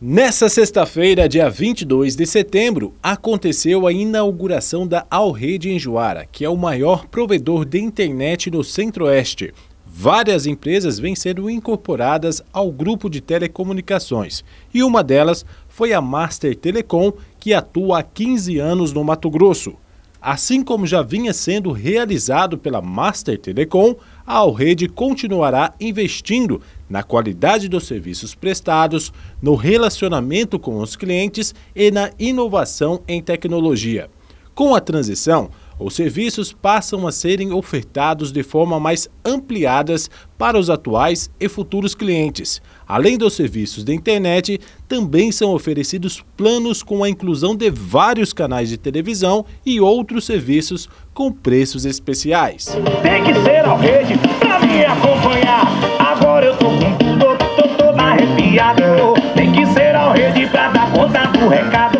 Nessa sexta-feira, dia 22 de setembro, aconteceu a inauguração da Alrede Enjoara, que é o maior provedor de internet no Centro-Oeste. Várias empresas vêm sendo incorporadas ao grupo de telecomunicações e uma delas foi a Master Telecom, que atua há 15 anos no Mato Grosso. Assim como já vinha sendo realizado pela Master Telecom, a Alrede continuará investindo na qualidade dos serviços prestados, no relacionamento com os clientes e na inovação em tecnologia. Com a transição, os serviços passam a serem ofertados de forma mais ampliadas para os atuais e futuros clientes. Além dos serviços de internet, também são oferecidos planos com a inclusão de vários canais de televisão e outros serviços com preços especiais. Tem que ser ao rede pra me acompanhar. Agora eu tô com tudo, tô toda arrepiada. Tem que ser ao rede pra dar conta do recado.